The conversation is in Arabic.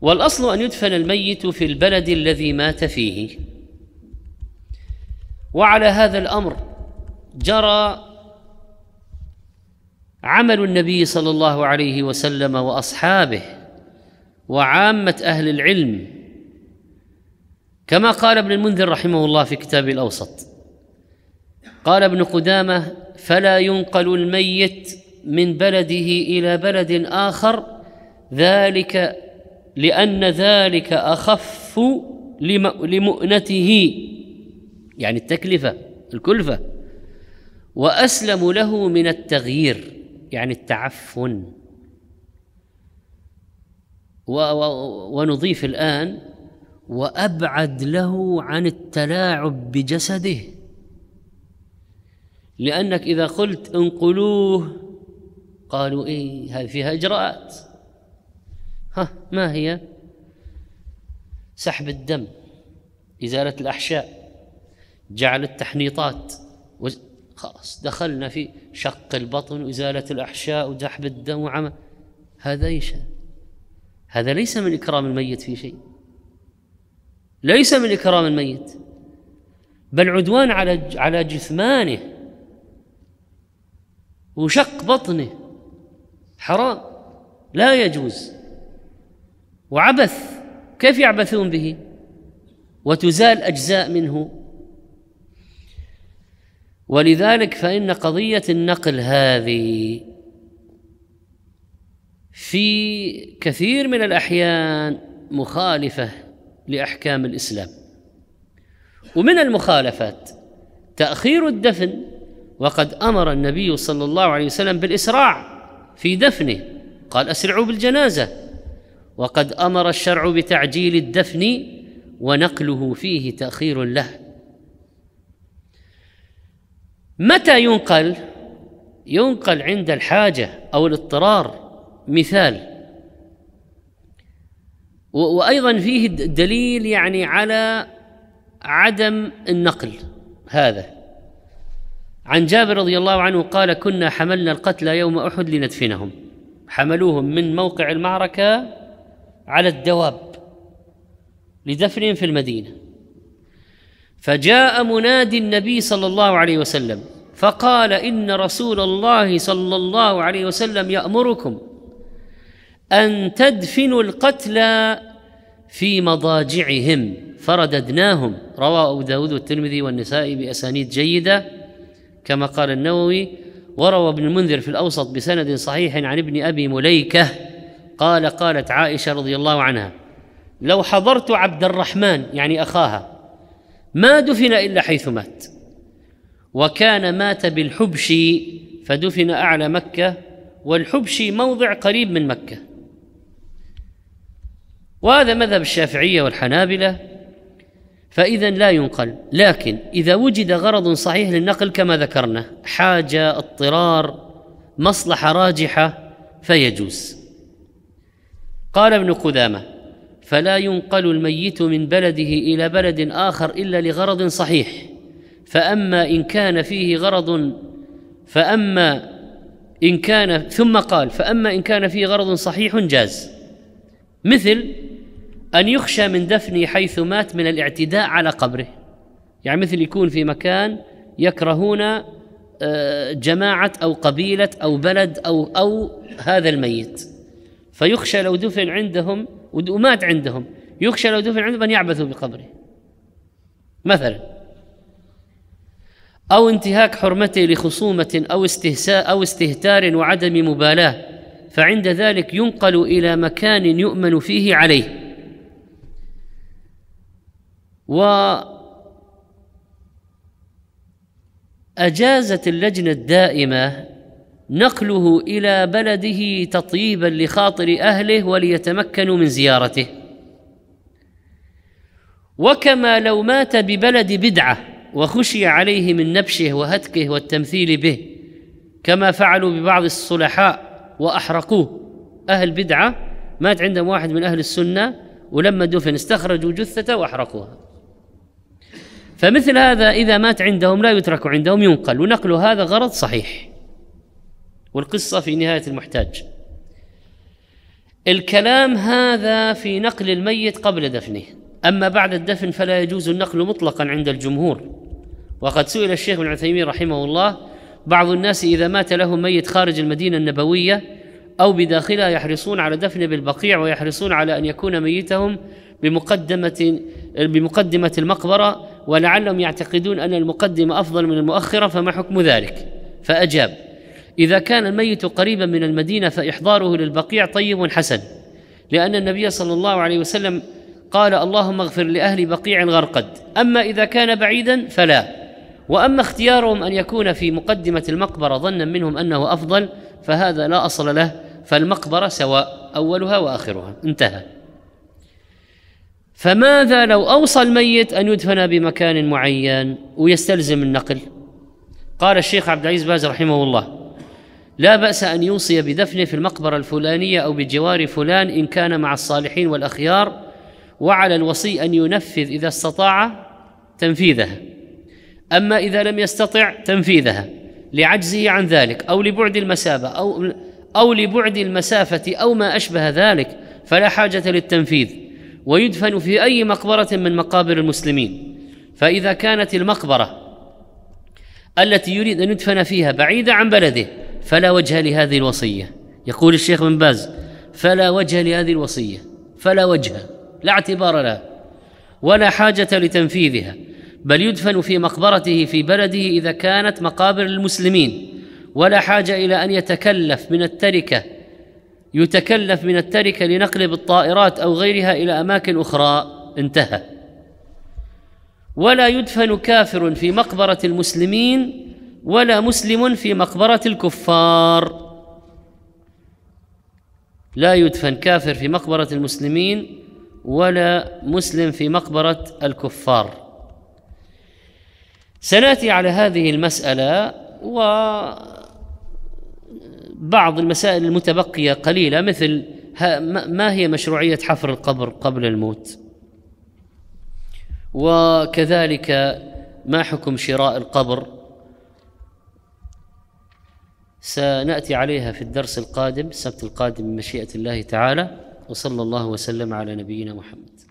والاصل ان يدفن الميت في البلد الذي مات فيه وعلى هذا الامر جرى عمل النبي صلى الله عليه وسلم واصحابه وعامه اهل العلم كما قال ابن المنذر رحمه الله في كتاب الاوسط قال ابن قدامه فلا ينقل الميت من بلده الى بلد اخر ذلك لأن ذلك أخف لمؤنته يعني التكلفة الكلفة وأسلم له من التغيير يعني التعفن ونضيف الآن وأبعد له عن التلاعب بجسده لأنك إذا قلت انقلوه قالوا إيه هذه فيها إجراءات ها ما هي سحب الدم إزالة الأحشاء جعل التحنيطات خلاص دخلنا في شق البطن وإزالة الأحشاء وسحب الدم وعمى هذا إيش هذا ليس من إكرام الميت في شيء ليس من إكرام الميت بل عدوان على على جثمانه وشق بطنه حرام لا يجوز وعبث كيف يعبثون به وتزال اجزاء منه ولذلك فان قضيه النقل هذه في كثير من الاحيان مخالفه لاحكام الاسلام ومن المخالفات تاخير الدفن وقد امر النبي صلى الله عليه وسلم بالاسراع في دفنه قال اسرعوا بالجنازه وقد امر الشرع بتعجيل الدفن ونقله فيه تاخير له متى ينقل ينقل عند الحاجه او الاضطرار مثال وايضا فيه دليل يعني على عدم النقل هذا عن جابر رضي الله عنه قال كنا حملنا القتلى يوم احد لندفنهم حملوهم من موقع المعركه على الدواب لدفن في المدينه فجاء منادي النبي صلى الله عليه وسلم فقال ان رسول الله صلى الله عليه وسلم يامركم ان تدفنوا القتلى في مضاجعهم فرددناهم رواه أبو داود والترمذي والنسائي بأسانيد جيدة كما قال النووي وروى ابن المنذر في الأوسط بسند صحيح عن ابن أبي مليكة قال قالت عائشه رضي الله عنها لو حضرت عبد الرحمن يعني اخاها ما دفن الا حيث مات وكان مات بالحبشي فدفن اعلى مكه والحبشي موضع قريب من مكه وهذا مذهب الشافعيه والحنابله فاذا لا ينقل لكن اذا وجد غرض صحيح للنقل كما ذكرنا حاجه اضطرار مصلحه راجحه فيجوز قال ابن قدامه فلا ينقل الميت من بلده الى بلد اخر الا لغرض صحيح فاما ان كان فيه غرض فاما ان كان ثم قال فاما ان كان فيه غرض صحيح جاز مثل ان يخشى من دفنه حيث مات من الاعتداء على قبره يعني مثل يكون في مكان يكرهون آه، جماعه او قبيله او بلد او او هذا الميت فيخشى لو دفن عندهم ومات عندهم يخشى لو دفن عندهم أن يعبثوا بقبره مثلا أو انتهاك حرمته لخصومة أو استهساء أو استهتار وعدم مبالاة فعند ذلك ينقل إلى مكان يؤمن فيه عليه وأجازت اللجنة الدائمة نقله الى بلده تطيبا لخاطر اهله وليتمكنوا من زيارته وكما لو مات ببلد بدعه وخشي عليه من نبشه وهتكه والتمثيل به كما فعلوا ببعض الصلحاء واحرقوه اهل بدعه مات عندهم واحد من اهل السنه ولما دفن استخرجوا جثته واحرقوها فمثل هذا اذا مات عندهم لا يترك عندهم ينقل ونقل هذا غرض صحيح والقصه في نهايه المحتاج الكلام هذا في نقل الميت قبل دفنه اما بعد الدفن فلا يجوز النقل مطلقا عند الجمهور وقد سئل الشيخ ابن عثيمين رحمه الله بعض الناس اذا مات له ميت خارج المدينه النبويه او بداخلها يحرصون على دفنه بالبقيع ويحرصون على ان يكون ميتهم بمقدمه بمقدمه المقبره ولعلهم يعتقدون ان المقدمه افضل من المؤخره فما حكم ذلك فاجاب إذا كان الميت قريبا من المدينة فإحضاره للبقيع طيب حسن لأن النبي صلى الله عليه وسلم قال اللهم اغفر لأهل بقيع غرقد أما إذا كان بعيدا فلا وأما اختيارهم أن يكون في مقدمة المقبرة ظنا منهم أنه أفضل فهذا لا أصل له فالمقبرة سواء أولها وآخرها انتهى فماذا لو أوصى الميت أن يدفن بمكان معين ويستلزم النقل قال الشيخ عبد العزيز باز رحمه الله لا بأس أن يوصي بدفنه في المقبرة الفلانية أو بجوار فلان إن كان مع الصالحين والأخيار وعلى الوصي أن ينفذ إذا استطاع تنفيذها أما إذا لم يستطع تنفيذها لعجزه عن ذلك أو لبعد المسافة أو أو لبعد المسافة أو ما أشبه ذلك فلا حاجة للتنفيذ ويدفن في أي مقبرة من مقابر المسلمين فإذا كانت المقبرة التي يريد أن يدفن فيها بعيدة عن بلده فلا وجه لهذه الوصية يقول الشيخ بن باز فلا وجه لهذه الوصية فلا وجه لا اعتبار لها ولا حاجة لتنفيذها بل يدفن في مقبرته في بلده إذا كانت مقابر المسلمين ولا حاجة إلى أن يتكلف من التركة يتكلف من التركة لنقل بالطائرات أو غيرها إلى أماكن أخرى انتهى ولا يدفن كافر في مقبرة المسلمين ولا مسلم في مقبرة الكفار لا يدفن كافر في مقبرة المسلمين ولا مسلم في مقبرة الكفار سناتي على هذه المسألة و بعض المسائل المتبقية قليلة مثل ما هي مشروعية حفر القبر قبل الموت وكذلك ما حكم شراء القبر سناتي عليها في الدرس القادم السبت القادم بمشيئه الله تعالى وصلى الله وسلم على نبينا محمد